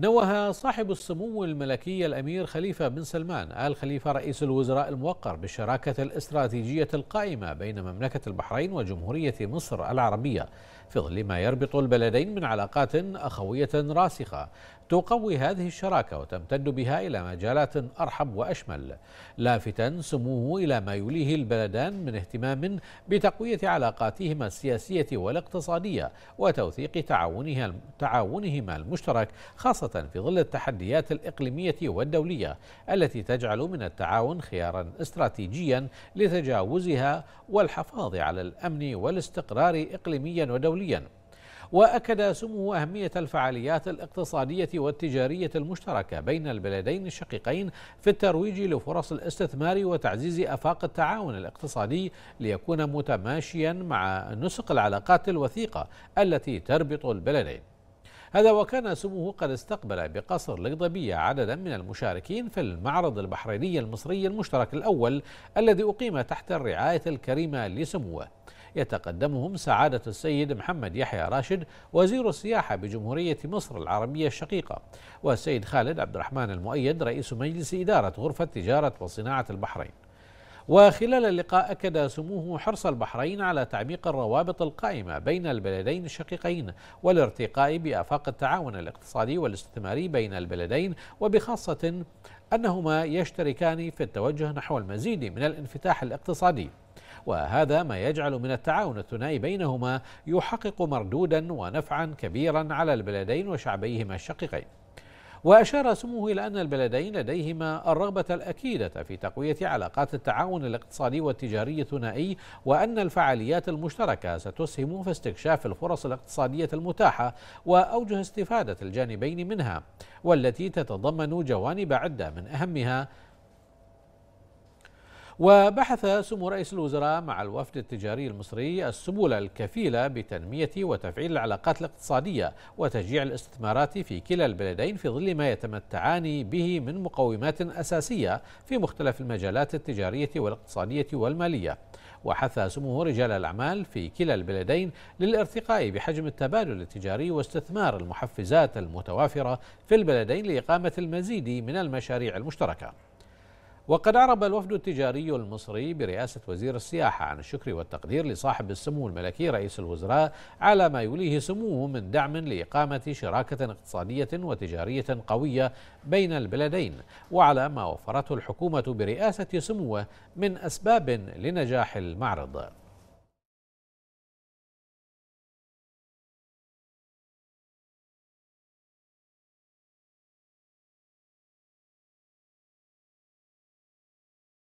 نوه صاحب السمو الملكي الأمير خليفة بن سلمان آل خليفة رئيس الوزراء الموقر بالشراكة الاستراتيجية القائمة بين مملكة البحرين وجمهورية مصر العربية في ظل ما يربط البلدين من علاقات أخوية راسخة تقوي هذه الشراكة وتمتد بها إلى مجالات أرحب وأشمل لافتا سموه إلى ما يوليه البلدان من اهتمام بتقوية علاقاتهما السياسية والاقتصادية وتوثيق تعاونهما المشترك خاصة في ظل التحديات الإقليمية والدولية التي تجعل من التعاون خيارا استراتيجيا لتجاوزها والحفاظ على الأمن والاستقرار إقليميا ودوليا وأكد سمو أهمية الفعاليات الاقتصادية والتجارية المشتركة بين البلدين الشقيقين في الترويج لفرص الاستثمار وتعزيز أفاق التعاون الاقتصادي ليكون متماشيا مع نسق العلاقات الوثيقة التي تربط البلدين هذا وكان سموه قد استقبل بقصر القضبية عددا من المشاركين في المعرض البحريني المصري المشترك الأول الذي أقيم تحت الرعاية الكريمة لسموه يتقدمهم سعادة السيد محمد يحيى راشد وزير السياحة بجمهورية مصر العربية الشقيقة والسيد خالد عبد الرحمن المؤيد رئيس مجلس إدارة غرفة تجارة وصناعة البحرين وخلال اللقاء أكد سموه حرص البحرين على تعميق الروابط القائمة بين البلدين الشقيقين والارتقاء بآفاق التعاون الاقتصادي والاستثماري بين البلدين وبخاصة أنهما يشتركان في التوجه نحو المزيد من الانفتاح الاقتصادي وهذا ما يجعل من التعاون الثنائي بينهما يحقق مردودا ونفعا كبيرا على البلدين وشعبيهما الشقيقين وأشار سموه إلى أن البلدين لديهما الرغبة الأكيدة في تقوية علاقات التعاون الاقتصادي والتجاري الثنائي وأن الفعاليات المشتركة ستسهم في استكشاف الفرص الاقتصادية المتاحة وأوجه استفادة الجانبين منها والتي تتضمن جوانب عدة من أهمها وبحث سمو رئيس الوزراء مع الوفد التجاري المصري السبل الكفيلة بتنمية وتفعيل العلاقات الاقتصادية وتشجيع الاستثمارات في كلا البلدين في ظل ما يتمتعان به من مقومات أساسية في مختلف المجالات التجارية والاقتصادية والمالية وحث سموه رجال الأعمال في كلا البلدين للارتقاء بحجم التبادل التجاري واستثمار المحفزات المتوافرة في البلدين لإقامة المزيد من المشاريع المشتركة وقد أعرب الوفد التجاري المصري برئاسة وزير السياحة عن الشكر والتقدير لصاحب السمو الملكي رئيس الوزراء على ما يوليه سموه من دعم لإقامة شراكة اقتصادية وتجارية قوية بين البلدين وعلى ما وفرته الحكومة برئاسة سموه من أسباب لنجاح المعرض